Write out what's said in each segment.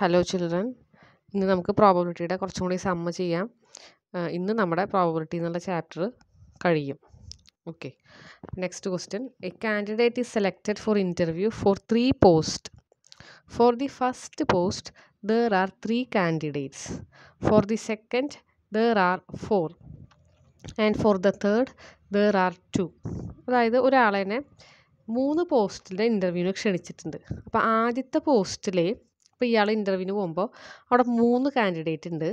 hello children ഇന്ന് നമുക്ക് പ്രോബബിലിറ്റിയുടെ കുറച്ചും കൂടി സമ്മ ചെയ്യാം ഇന്ന് നമ്മുടെ പ്രോബബിലിറ്റി എന്നുള്ള ചാപ്റ്റർ കഴിയും okay next question a candidate is selected for interview for three post for the first post there are three candidates for the second there are four and for the third there are two അതായത് ഒരാളെ മൂന്ന് പോസ്റ്റിലെ ഇൻ്റർവ്യൂവിന് ക്ഷണിച്ചിട്ടുണ്ട് അപ്പോൾ ആദ്യത്തെ പോസ്റ്റിലെ അപ്പോൾ ഇയാൾ ഇൻ്റർവ്യൂവിന് പോകുമ്പോൾ അവിടെ മൂന്ന് കാൻഡിഡേറ്റ് ഉണ്ട്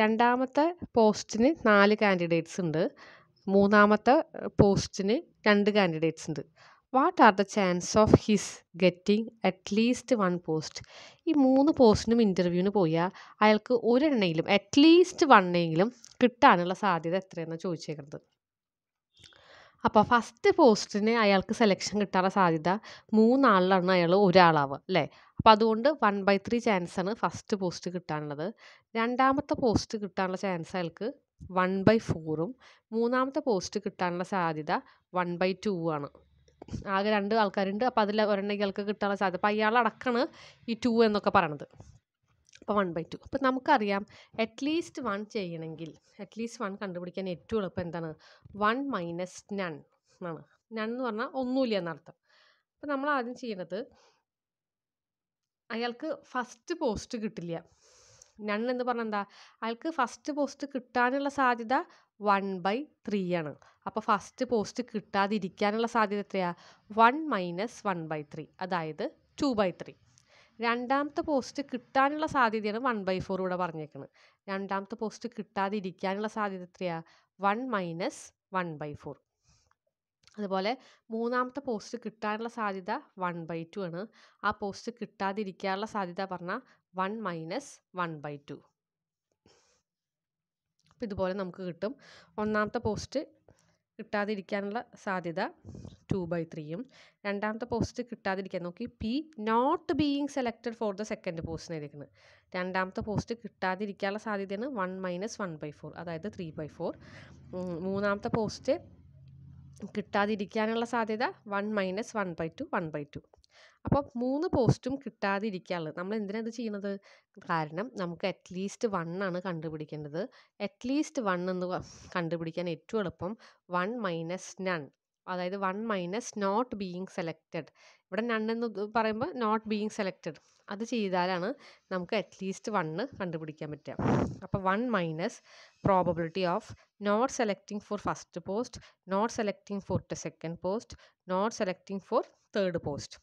രണ്ടാമത്തെ പോസ്റ്റിന് നാല് കാൻഡിഡേറ്റ്സ് ഉണ്ട് മൂന്നാമത്തെ പോസ്റ്റിന് രണ്ട് കാൻഡിഡേറ്റ്സ് ഉണ്ട് what are the chance of his getting at least one post ഈ മൂന്ന് പോസ്റ്റിനും ഇൻ്റർവ്യൂവിന് പോയാൽ അയാൾക്ക് ഒരെണ്ണയിലും അറ്റ്ലീസ്റ്റ് വണ്ണെങ്കിലും കിട്ടാനുള്ള സാധ്യത എത്രയെന്നാണ് ചോദിച്ചേക്കുന്നത് അപ്പോൾ ഫസ്റ്റ് പോസ്റ്റിന് അയാൾക്ക് സെലക്ഷൻ കിട്ടാനുള്ള സാധ്യത മൂന്നാളിലാണ് അയാൾ ഒരാളാവുക അല്ലേ അപ്പോൾ അതുകൊണ്ട് വൺ ബൈ ത്രീ ചാൻസാണ് ഫസ്റ്റ് പോസ്റ്റ് കിട്ടാനുള്ളത് രണ്ടാമത്തെ പോസ്റ്റ് കിട്ടാനുള്ള ചാൻസ് അയാൾക്ക് വൺ ബൈ ഫോറും മൂന്നാമത്തെ പോസ്റ്റ് കിട്ടാനുള്ള സാധ്യത വൺ ബൈ ടു ആണ് ആകെ രണ്ട് ആൾക്കാരുണ്ട് അപ്പോൾ അതിൽ ഒരെണ്ണം ഇയാൾക്ക് കിട്ടാനുള്ള സാധ്യത അപ്പോൾ അയാൾ അടക്കമാണ് ഈ ടു എന്നൊക്കെ പറയണത് അപ്പോൾ വൺ ബൈ ടു അപ്പോൾ നമുക്കറിയാം അറ്റ്ലീസ്റ്റ് വൺ ചെയ്യണമെങ്കിൽ അറ്റ്ലീസ്റ്റ് വൺ കണ്ടുപിടിക്കാൻ ഏറ്റവും എളുപ്പം എന്താണ് വൺ മൈനസ് നൺ എന്നാണ് നൺ എന്ന് പറഞ്ഞാൽ ഒന്നുമില്ല എന്നർത്ഥം അപ്പോൾ നമ്മൾ ആദ്യം ചെയ്യണത് അയാൾക്ക് ഫസ്റ്റ് പോസ്റ്റ് കിട്ടില്ല നൺ എന്ന് പറഞ്ഞാൽ എന്താ അയാൾക്ക് ഫസ്റ്റ് പോസ്റ്റ് കിട്ടാനുള്ള സാധ്യത വൺ ബൈ ത്രീ ആണ് അപ്പോൾ ഫസ്റ്റ് പോസ്റ്റ് കിട്ടാതിരിക്കാനുള്ള സാധ്യത എത്രയാണ് one minus one by three അതായത് ടു ബൈ ത്രീ രണ്ടാമത്തെ പോസ്റ്റ് കിട്ടാനുള്ള സാധ്യതയാണ് വൺ ബൈ ഫോർ ഇവിടെ പറഞ്ഞേക്കുന്നത് രണ്ടാമത്തെ പോസ്റ്റ് കിട്ടാതിരിക്കാനുള്ള സാധ്യത എത്രയാണ് one minus one by four അതുപോലെ മൂന്നാമത്തെ പോസ്റ്റ് കിട്ടാനുള്ള സാധ്യത വൺ ബൈ ടു ആണ് ആ പോസ്റ്റ് കിട്ടാതിരിക്കാനുള്ള സാധ്യത പറഞ്ഞാൽ one minus one by two ഇതുപോലെ നമുക്ക് കിട്ടും ഒന്നാമത്തെ പോസ്റ്റ് കിട്ടാതിരിക്കാനുള്ള സാധ്യത ടു ബൈ ത്രീയും രണ്ടാമത്തെ പോസ്റ്റ് കിട്ടാതിരിക്കാൻ നോക്കി P not being selected for the second പോസ്റ്റിന് ഇരിക്കുന്നത് രണ്ടാമത്തെ പോസ്റ്റ് കിട്ടാതിരിക്കാനുള്ള സാധ്യതയാണ് one minus one by four അതായത് ത്രീ ബൈ ഫോർ മൂന്നാമത്തെ പോസ്റ്റ് കിട്ടാതിരിക്കാനുള്ള സാധ്യത one minus one by two one by two അപ്പോൾ മൂന്ന് പോസ്റ്റും കിട്ടാതിരിക്കാനുള്ളത് നമ്മൾ എന്തിനാണ് ഇത് ചെയ്യുന്നത് കാരണം നമുക്ക് അറ്റ്ലീസ്റ്റ് വൺ ആണ് കണ്ടുപിടിക്കേണ്ടത് അറ്റ്ലീസ്റ്റ് വൺ എന്ന് കണ്ടുപിടിക്കാൻ ഏറ്റവും എളുപ്പം വൺ മൈനസ് നൺ അതായത് one minus not being selected ഇവിടെ നൺ എന്ന് പറയുമ്പോൾ നോട്ട് ബീയിങ് സെലക്റ്റഡ് അത് ചെയ്താലാണ് നമുക്ക് അറ്റ്ലീസ്റ്റ് വണ്ണ് കണ്ടുപിടിക്കാൻ പറ്റുക അപ്പോൾ one minus probability of not selecting for first post not selecting for second post not selecting for third post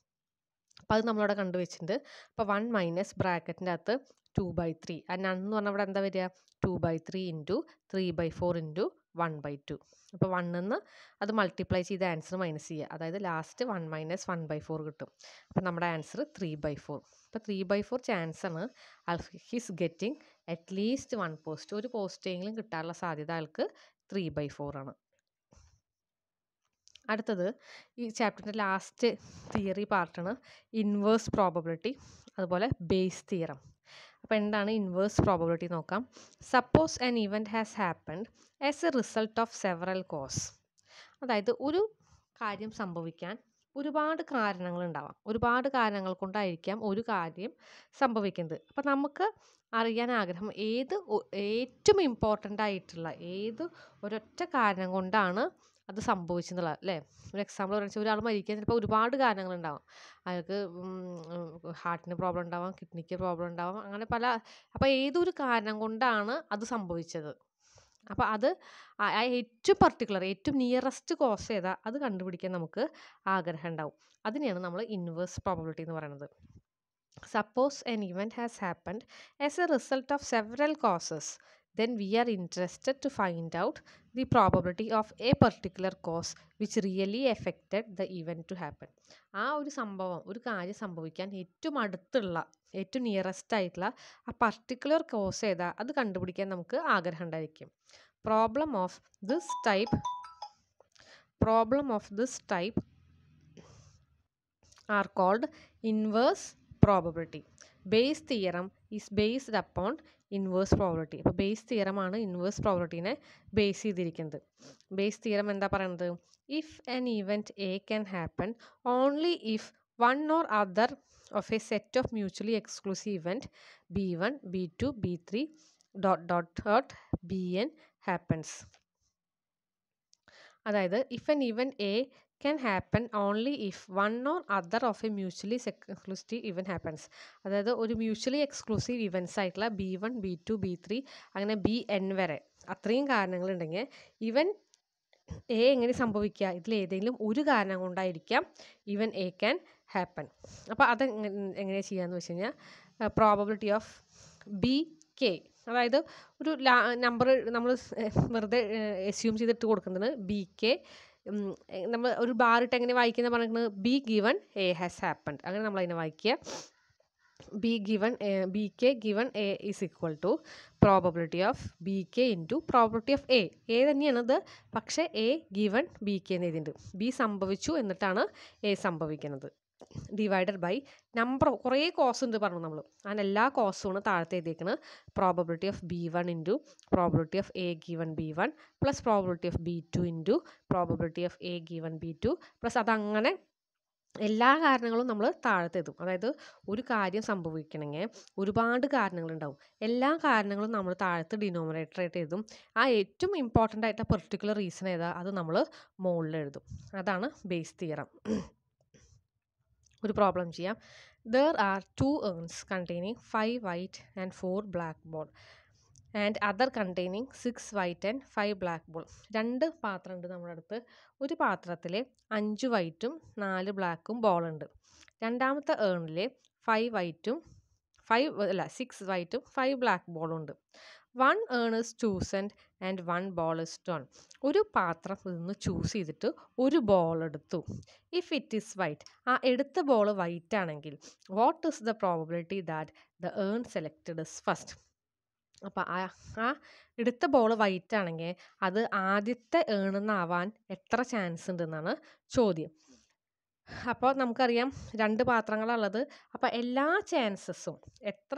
അപ്പം അത് നമ്മളവിടെ കണ്ടുവച്ചിട്ടുണ്ട് അപ്പോൾ വൺ മൈനസ് ബ്രാക്കറ്റിൻ്റെ അകത്ത് ടു ബൈ ത്രീ ആ നൺ എന്ന് പറഞ്ഞാൽ ഇവിടെ എന്താ വരിക two by three into three by four into one by two അപ്പോൾ വണ്ണിൽ നിന്ന് അത് മൾട്ടിപ്ലൈ ചെയ്ത് ആൻസർ മൈനസ് ചെയ്യുക അതായത് last one minus one by four കിട്ടും അപ്പം നമ്മുടെ ആൻസർ ത്രീ ബൈ ഫോർ അപ്പോൾ ത്രീ ബൈ ഫോർ ചാൻസ് ചാൻസാണ് his getting at least one post ഒരു പോസ്റ്റെങ്കിലും കിട്ടാനുള്ള സാധ്യത അയാൾക്ക് ത്രീ ബൈ ഫോർ ആണ് അടുത്തത് ഈ ചാപ്റ്ററിൻ്റെ ലാസ്റ്റ് തിയറി പാർട്ടാണ് ഇൻവേഴ്സ് പ്രോബബിലിറ്റി അതുപോലെ ബേസ് തിയറം അപ്പോൾ എന്താണ് ഇൻവേഴ്സ് പ്രോബബിലിറ്റി നോക്കാം suppose an event has happened as a result of several cause അതായത് ഒരു കാര്യം സംഭവിക്കാൻ ഒരുപാട് കാരണങ്ങളുണ്ടാവാം ഒരുപാട് കാരണങ്ങൾ കൊണ്ടായിരിക്കാം ഒരു കാര്യം സംഭവിക്കുന്നത് അപ്പം നമുക്ക് അറിയാൻ ആഗ്രഹം ഏത് ഏറ്റവും ഇമ്പോർട്ടൻ്റ് ആയിട്ടുള്ള ഏത് ഒരൊറ്റ കാരണം കൊണ്ടാണ് അത് സംഭവിച്ചെന്നുള്ള അല്ലേ ഒരു എക്സാമ്പിൾ പറഞ്ഞാൽ വെച്ചാൽ ഒരാൾ മരിക്കാൻ ചിലപ്പോൾ ഒരുപാട് കാരണങ്ങളുണ്ടാവാം അയാൾക്ക് ഹാർട്ടിന് പ്രോബ്ലം ഉണ്ടാവാം കിഡ്നിക്ക് പ്രോബ്ലം ഉണ്ടാവാം അങ്ങനെ പല അപ്പോൾ ഏതൊരു കാരണം കൊണ്ടാണ് അത് സംഭവിച്ചത് അപ്പോൾ അത് ഏറ്റവും പർട്ടിക്കുലർ ഏറ്റവും നിയറസ്റ്റ് കോസ് ഏതാ അത് കണ്ടുപിടിക്കാൻ നമുക്ക് ആഗ്രഹം ഉണ്ടാവും അതിനെയാണ് നമ്മൾ ഇൻവേഴ്സ് പ്രോബബിലിറ്റി എന്ന് പറയുന്നത് suppose an event has happened as a result of several causes then we are interested to find out the probability of a particular cause which really affected the event to happen ആ ഒരു സംഭവം ഒരു കാര്യം സംഭവിക്കാൻ ഏറ്റവും അടുത്തുള്ള ഏറ്റവും nearest ആയിട്ടുള്ള ആ പർട്ടിക്കുലർ കോസ് ഏതാ അത് കണ്ടുപിടിക്കാൻ നമുക്ക് ആഗ്രഹം ഉണ്ടായിരിക്കും problem of this type problem of this type are called inverse probability Bayes theorem is based upon inverse probability അപ്പോൾ ബേസ് തിയറമാണ് ഇൻവേഴ്സ് പ്രോബിലിറ്റീനെ ബേസ് ചെയ്തിരിക്കുന്നത് ബേസ് തിയറം എന്താ പറയുന്നത് if an event A can happen only if one or other of a set of mutually exclusive event B one B two B three dot dot dot B N happens അതായത് if an event A can happen only if one or other of a mutually exclusive event happens അതായത് ഒരു mutually exclusive events ആയിട്ടുള്ള B one B two B three അങ്ങനെ B N വരെ അത്രയും കാരണങ്ങളുണ്ടെങ്കിൽ ഇവൻ A എങ്ങനെ സംഭവിക്കുക ഇതിൽ ഏതെങ്കിലും ഒരു കാരണം കൊണ്ടായിരിക്കാം ഇവൻ എ ക്യാൻ ഹാപ്പൻ അപ്പോൾ അത് എങ്ങനെ ചെയ്യാന്ന് വെച്ച് കഴിഞ്ഞാൽ പ്രോബബിലിറ്റി ഓഫ് ബി കെ അതായത് ഒരു നമ്പർ നമ്മൾ വെറുതെ എസ്യൂം ചെയ്തിട്ട് കൊടുക്കുന്നത് ബി കെ നമ്മൾ ഒരു ബാറിട്ട് എങ്ങനെ വായിക്കുന്ന പറഞ്ഞു B given A has happened അങ്ങനെ നമ്മൾ അതിനെ വായിക്കുക B given B K given A is equal to probability of B K to probability of A എ തന്നെയാണത് പക്ഷേ എ ഗിവൺ ബി കെ എന്ന് എഴുതിയിട്ടുണ്ട് ബി സംഭവിച്ചു എന്നിട്ടാണ് എ സംഭവിക്കുന്നത് ഡിവൈഡഡ് ബൈ നമ്പർ കുറേ കോസ് ഉണ്ട് പറഞ്ഞു നമ്മൾ അങ്ങനെ എല്ലാ കോസുമാണ് താഴത്തെ എഴുതിയേക്കുന്നത് probability of B one into probability of A one B one plus probability of B two into probability of A one B two plus അതങ്ങനെ എല്ലാ കാരണങ്ങളും നമ്മൾ താഴത്തെ എത്തും അതായത് ഒരു കാര്യം സംഭവിക്കണമെങ്കിൽ ഒരുപാട് കാരണങ്ങളുണ്ടാവും എല്ലാ കാരണങ്ങളും നമ്മൾ താഴത്ത് ആയിട്ട് എഴുതും ആ ഏറ്റവും ഇമ്പോർട്ടൻ്റ് ആയിട്ട് പെർട്ടിക്കുലർ റീസൺ ഏതാ അത് നമ്മൾ മുകളിൽ എഴുതും അതാണ് ബേസ് തിയറം ഒരു പ്രോബ്ലം ചെയ്യാം there are two urns containing five white and four black ball and other containing six white and five black ball രണ്ട് ഉണ്ട് നമ്മുടെ അടുത്ത് ഒരു പാത്രത്തിൽ അഞ്ച് വൈറ്റും നാല് ബ്ലാക്കും ബോളുണ്ട് രണ്ടാമത്തെ ഏണിൽ ഫൈവ് വൈറ്റും ഫൈവ് അല്ല സിക്സ് വൈറ്റും ഫൈവ് ബ്ലാക്ക് ബോളും ഉണ്ട് one urn is chosen and one ball is drawn ഒരു പാത്രം നിന്ന് ചൂസ് ചെയ്തിട്ട് ഒരു ബോൾ എടുത്തു ഇഫ് ഇറ്റ് ഈസ് വൈറ്റ് ആ എടുത്ത ബോൾ വൈറ്റ് ആണെങ്കിൽ what is the probability that the urn selected is first അപ്പോൾ ആ ആ എടുത്ത ബോൾ വൈറ്റ് ആണെങ്കിൽ അത് ആദ്യത്തെ ഏണെന്നാവാൻ എത്ര ചാൻസ് ഉണ്ടെന്നാണ് ചോദ്യം അപ്പോൾ നമുക്കറിയാം രണ്ട് പാത്രങ്ങളുള്ളത് അപ്പോൾ എല്ലാ ചാൻസസും എത്ര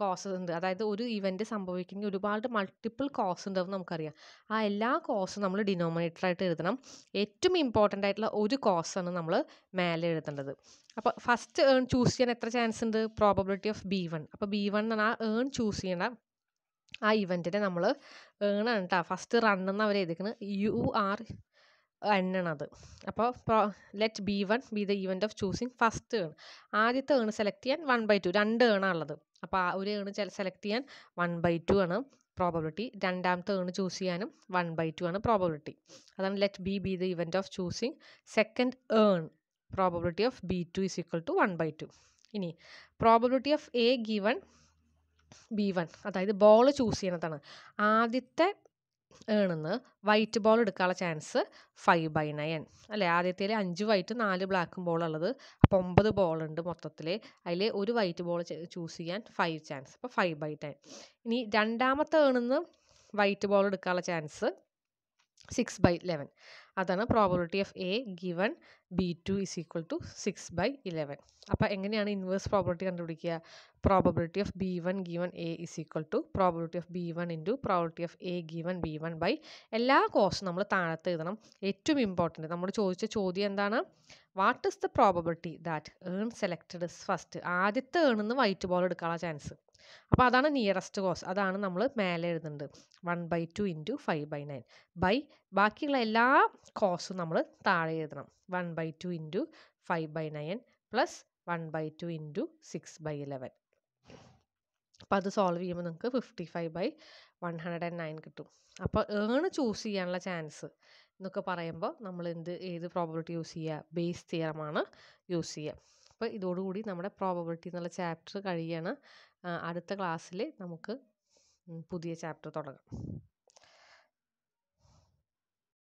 കോസസ് ഉണ്ട് അതായത് ഒരു ഇവൻറ്റ് സംഭവിക്കുന്ന ഒരുപാട് മൾട്ടിപ്പിൾ കോസ് ഉണ്ടാവും നമുക്കറിയാം ആ എല്ലാ കോസും നമ്മൾ ഡിനോമിനേറ്റർ ആയിട്ട് എഴുതണം ഏറ്റവും ഇമ്പോർട്ടൻ്റ് ആയിട്ടുള്ള ഒരു കോസാണ് നമ്മൾ മേലെ എഴുതേണ്ടത് അപ്പോൾ ഫസ്റ്റ് ഏൺ ചൂസ് ചെയ്യാൻ എത്ര ചാൻസ് ഉണ്ട് പ്രോബബിലിറ്റി ഓഫ് ബി വൺ അപ്പോൾ ബി വൺ ആ ഏൺ ചൂസ് ചെയ്യണ ആ ഇവൻറ്റിനെ നമ്മൾ ഏണാണ് കേട്ടോ ഫസ്റ്റ് റണ്ണെന്ന് അവർ എഴുതിക്കുന്നത് യു ആർ എണ്ണണത് അപ്പോൾ ഇപ്പോൾ let B one be the event of choosing first urn ആദ്യത്തെ ഏൺ സെലക്ട് ചെയ്യാൻ വൺ ബൈ ടു രണ്ട് ഏണാണ് ഉള്ളത് അപ്പോൾ ആ ഒരു ഏണ് സെലക്ട് ചെയ്യാൻ വൺ ബൈ ടു ആണ് പ്രോബബിലിറ്റി രണ്ടാമത്തെ ഏണ് ചൂസ് ചെയ്യാനും വൺ ബൈ ടു ആണ് പ്രോബബിലിറ്റി അതാണ് let B B the event of choosing second urn probability of B two is equal to one by two ഇനി probability of A given B one അതായത് ball choose ചെയ്യണതാണ് ആദ്യത്തെ ഏണുന്നത് white ball എടുക്കാനുള്ള chance five by nine അല്ലേ ആദ്യത്തിൽ അഞ്ച് white നാല് ബ്ലാക്കും ഉള്ളത് അപ്പോൾ ഒമ്പത് ബോൾ ഉണ്ട് മൊത്തത്തിൽ അതിൽ ഒരു വൈറ്റ് ബോൾ ചൂസ് ചെയ്യാൻ ഫൈവ് ചാൻസ് അപ്പോൾ ഫൈവ് ബൈ ടെൻ ഇനി രണ്ടാമത്തെ ഏണുന്ന് വൈറ്റ് ബോൾ എടുക്കാനുള്ള ചാൻസ് സിക്സ് ബൈ ലെവൻ അതാണ് probability of A given B two is equal to six by eleven അപ്പോൾ എങ്ങനെയാണ് ഇൻവേഴ്സ് പ്രോബിലിറ്റി കണ്ടുപിടിക്കുക probability of B one given A is equal to probability of B one into probability of A given B one by എല്ലാ കോഴ്സും നമ്മൾ താഴത്ത് എഴുതണം ഏറ്റവും important നമ്മൾ ചോദിച്ച ചോദ്യം എന്താണ് what is the probability that urn selected is first ആദ്യത്തെ ഏണിൽ നിന്ന് വൈറ്റ് ബോൾ എടുക്കാനുള്ള ചാൻസ് അപ്പോൾ അതാണ് നിയറസ്റ്റ് കോസ് അതാണ് നമ്മൾ മേലെ എഴുതുന്നത് one by two into five by nine by ബാക്കിയുള്ള എല്ലാ കോസും നമ്മൾ താഴെ എഴുതണം one by two into five by nine plus one by two into six by eleven അപ്പോൾ അത് സോൾവ് ചെയ്യുമ്പോൾ നിങ്ങൾക്ക് fifty five by one hundred and nine കിട്ടും അപ്പോൾ ഏണ് ചൂസ് ചെയ്യാനുള്ള ചാൻസ് എന്നൊക്കെ പറയുമ്പോൾ നമ്മൾ എന്ത് ഏത് പ്രോബബിലിറ്റി യൂസ് ചെയ്യുക ബേസ് തിയറമാണ് യൂസ് ചെയ്യുക അപ്പോൾ ഇതോടുകൂടി നമ്മുടെ പ്രോബബിലിറ്റി എന്നുള്ള ചാപ്റ്റർ കഴിയാണ് അടുത്ത ക്ലാസ്സിൽ നമുക്ക് പുതിയ ചാപ്റ്റർ തുടങ്ങാം